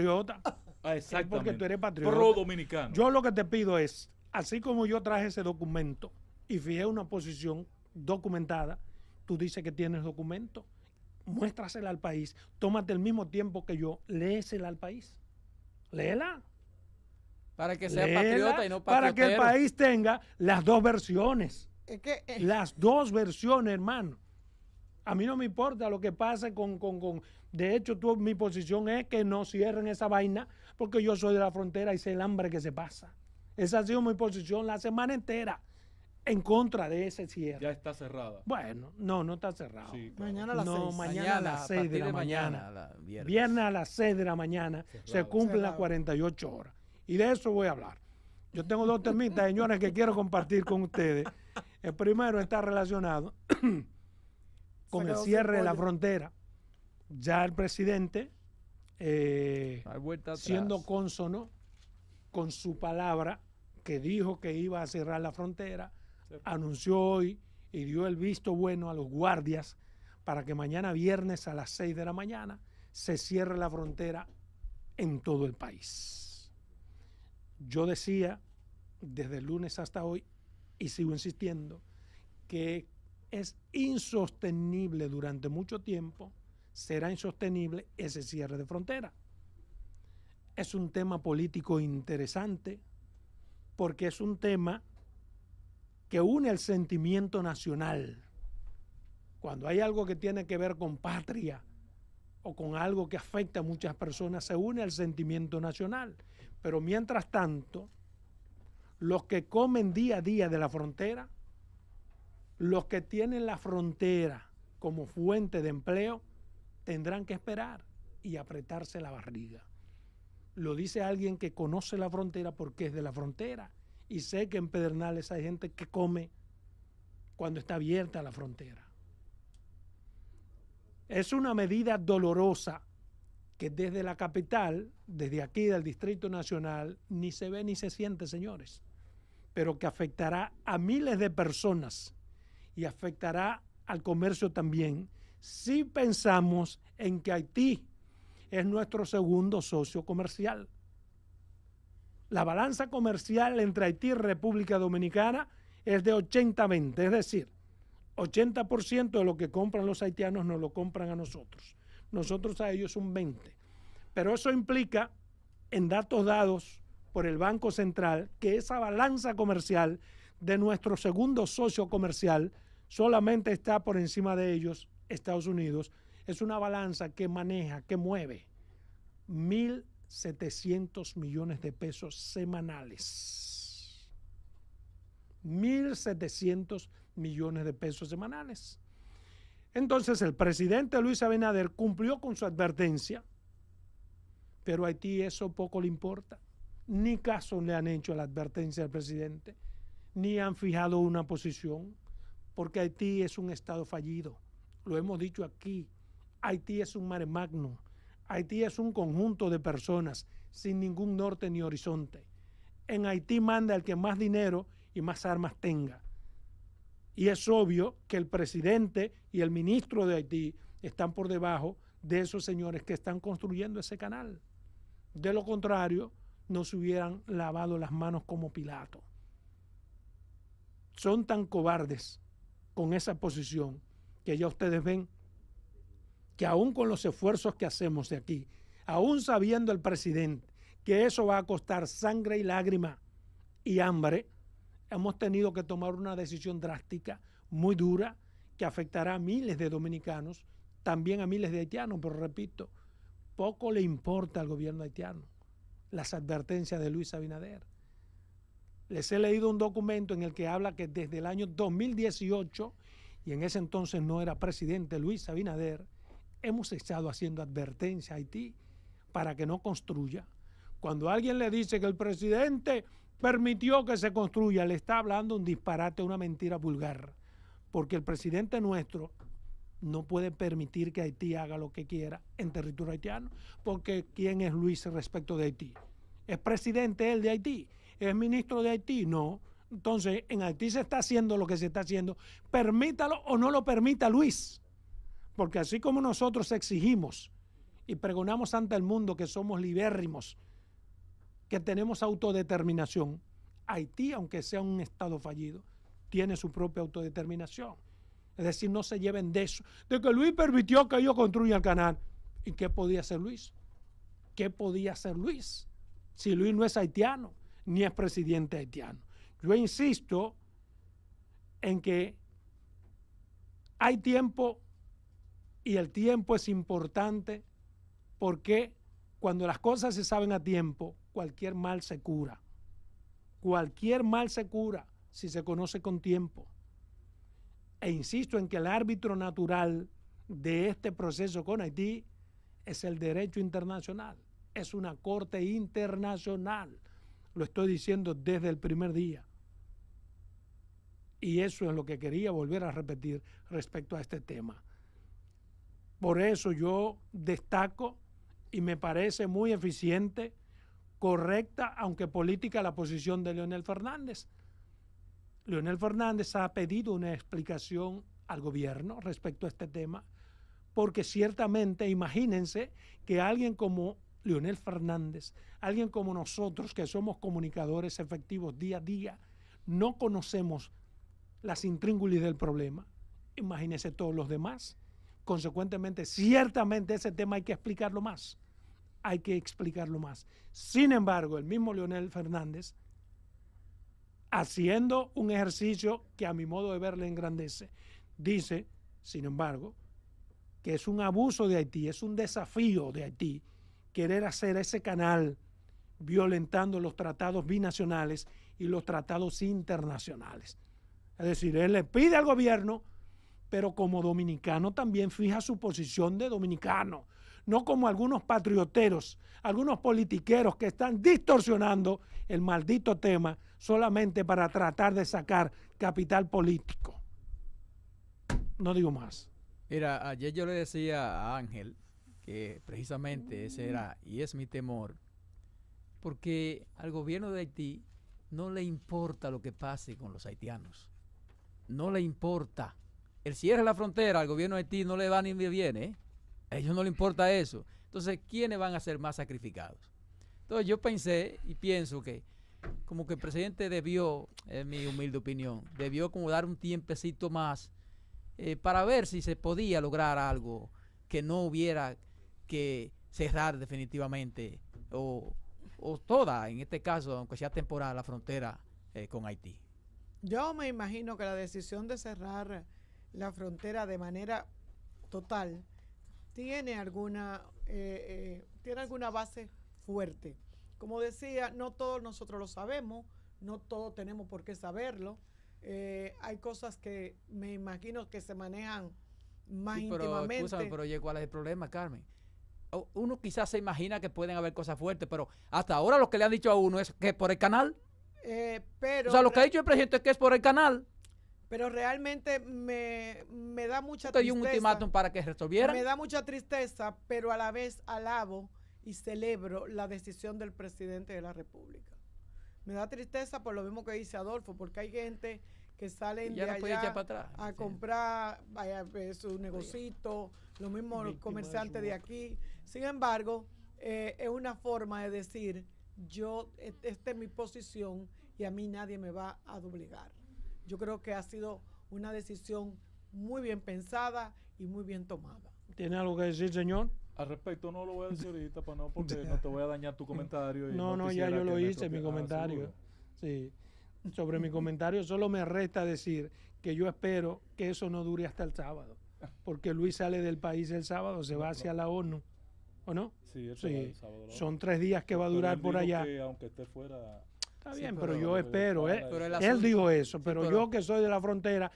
patriota. Ah, exactamente. porque tú eres patriota. dominicano. Yo lo que te pido es, así como yo traje ese documento y fijé una posición documentada, tú dices que tienes documento, muéstrasela al país, tómate el mismo tiempo que yo, léesela al país. Léela. Para que sea patriota y no patriota. Para que el país tenga las dos versiones. Eh, las dos versiones, hermano. A mí no me importa lo que pase con... con, De hecho, tú, mi posición es que no cierren esa vaina porque yo soy de la frontera y sé el hambre que se pasa. Esa ha sido mi posición la semana entera en contra de ese cierre. Ya está cerrada. Bueno, no, no está cerrada. Mañana a las 6. No, mañana, a las de la mañana. viernes. a las 6 de la mañana se cumplen las 48 horas. Y de eso voy a hablar. Yo tengo dos temitas, señores, que quiero compartir con ustedes. El primero está relacionado con el cierre de la frontera, ya el presidente, eh, siendo consono con su palabra, que dijo que iba a cerrar la frontera, anunció hoy y dio el visto bueno a los guardias para que mañana viernes a las 6 de la mañana se cierre la frontera en todo el país. Yo decía desde el lunes hasta hoy, y sigo insistiendo, que es insostenible durante mucho tiempo, será insostenible ese cierre de frontera. Es un tema político interesante porque es un tema que une el sentimiento nacional. Cuando hay algo que tiene que ver con patria o con algo que afecta a muchas personas, se une al sentimiento nacional. Pero mientras tanto, los que comen día a día de la frontera los que tienen la frontera como fuente de empleo tendrán que esperar y apretarse la barriga. Lo dice alguien que conoce la frontera porque es de la frontera. Y sé que en Pedernales hay gente que come cuando está abierta la frontera. Es una medida dolorosa que desde la capital, desde aquí del Distrito Nacional, ni se ve ni se siente, señores, pero que afectará a miles de personas y afectará al comercio también si pensamos en que Haití es nuestro segundo socio comercial. La balanza comercial entre Haití y República Dominicana es de 80-20, es decir, 80% de lo que compran los haitianos nos lo compran a nosotros. Nosotros a ellos un 20%. Pero eso implica, en datos dados por el Banco Central, que esa balanza comercial de nuestro segundo socio comercial, solamente está por encima de ellos Estados Unidos. Es una balanza que maneja, que mueve 1.700 millones de pesos semanales. 1.700 millones de pesos semanales. Entonces el presidente Luis Abinader cumplió con su advertencia, pero a Haití eso poco le importa. Ni caso le han hecho a la advertencia del presidente ni han fijado una posición, porque Haití es un Estado fallido. Lo hemos dicho aquí, Haití es un mare magnum, Haití es un conjunto de personas sin ningún norte ni horizonte. En Haití manda el que más dinero y más armas tenga. Y es obvio que el presidente y el ministro de Haití están por debajo de esos señores que están construyendo ese canal. De lo contrario, no se hubieran lavado las manos como Pilato son tan cobardes con esa posición que ya ustedes ven que aún con los esfuerzos que hacemos de aquí, aún sabiendo el presidente que eso va a costar sangre y lágrima y hambre, hemos tenido que tomar una decisión drástica, muy dura, que afectará a miles de dominicanos, también a miles de haitianos, pero repito, poco le importa al gobierno haitiano las advertencias de Luis Abinader les he leído un documento en el que habla que desde el año 2018, y en ese entonces no era presidente Luis Abinader, hemos estado haciendo advertencia a Haití para que no construya. Cuando alguien le dice que el presidente permitió que se construya, le está hablando un disparate, una mentira vulgar, porque el presidente nuestro no puede permitir que Haití haga lo que quiera en territorio haitiano, porque ¿quién es Luis respecto de Haití? Es presidente él de Haití ¿Es ministro de Haití? No. Entonces, en Haití se está haciendo lo que se está haciendo. Permítalo o no lo permita Luis. Porque así como nosotros exigimos y pregonamos ante el mundo que somos libérrimos, que tenemos autodeterminación, Haití, aunque sea un estado fallido, tiene su propia autodeterminación. Es decir, no se lleven de eso, de que Luis permitió que ellos construyan el canal. ¿Y qué podía hacer Luis? ¿Qué podía hacer Luis? Si Luis no es haitiano, ni es presidente haitiano. Yo insisto en que hay tiempo y el tiempo es importante porque cuando las cosas se saben a tiempo, cualquier mal se cura. Cualquier mal se cura si se conoce con tiempo. E insisto en que el árbitro natural de este proceso con Haití es el derecho internacional, es una corte internacional lo estoy diciendo desde el primer día. Y eso es lo que quería volver a repetir respecto a este tema. Por eso yo destaco y me parece muy eficiente, correcta, aunque política, la posición de Leonel Fernández. Leonel Fernández ha pedido una explicación al gobierno respecto a este tema, porque ciertamente imagínense que alguien como Leonel Fernández, alguien como nosotros que somos comunicadores efectivos día a día, no conocemos las intríngulis del problema. Imagínense todos los demás. Consecuentemente, ciertamente ese tema hay que explicarlo más. Hay que explicarlo más. Sin embargo, el mismo Leonel Fernández, haciendo un ejercicio que a mi modo de ver le engrandece, dice, sin embargo, que es un abuso de Haití, es un desafío de Haití querer hacer ese canal violentando los tratados binacionales y los tratados internacionales. Es decir, él le pide al gobierno, pero como dominicano también fija su posición de dominicano, no como algunos patrioteros, algunos politiqueros que están distorsionando el maldito tema solamente para tratar de sacar capital político. No digo más. Mira, ayer yo le decía a Ángel, eh, precisamente ese mm. era y es mi temor, porque al gobierno de Haití no le importa lo que pase con los haitianos, no le importa. El cierre de la frontera al gobierno de Haití no le va ni bien, ¿eh? a ellos no le importa eso. Entonces, ¿quiénes van a ser más sacrificados? Entonces yo pensé y pienso que como que el presidente debió, en mi humilde opinión, debió como dar un tiempecito más eh, para ver si se podía lograr algo que no hubiera que cerrar definitivamente o, toda, en este caso, aunque sea temporal, la frontera eh, con Haití. Yo me imagino que la decisión de cerrar la frontera de manera total tiene alguna, eh, eh, tiene alguna base fuerte. Como decía, no todos nosotros lo sabemos, no todos tenemos por qué saberlo. hay cosas que me imagino que se manejan más pero, íntimamente. pero ¿cuál es el problema, Carmen? uno quizás se imagina que pueden haber cosas fuertes, pero hasta ahora lo que le han dicho a uno es que es por el canal. Eh, pero o sea, lo que ha dicho el presidente es que es por el canal. Pero realmente me, me da mucha tristeza. un ultimátum para que resolvieran Me da mucha tristeza, pero a la vez alabo y celebro la decisión del presidente de la República. Me da tristeza por lo mismo que dice Adolfo, porque hay gente que salen de allá a comprar vaya, eh, su negocito, los mismos comerciantes de aquí sin embargo, eh, es una forma de decir, yo, e, esta es mi posición y a mí nadie me va a doblegar. Yo creo que ha sido una decisión muy bien pensada y muy bien tomada. ¿Tiene algo que decir, señor? Al respecto no lo voy a decir ahorita, para no, porque no te voy a dañar tu comentario. no, no, ya yo lo hice, mi ah, comentario. Sí. Sobre mi comentario solo me resta decir que yo espero que eso no dure hasta el sábado, porque Luis sale del país el sábado, se va hacia la ONU ¿O Sí, Son tres días que va a durar por allá. aunque esté fuera. Está bien, pero, yo espero. ¿eh? él dijo eso, pero yo que soy de la frontera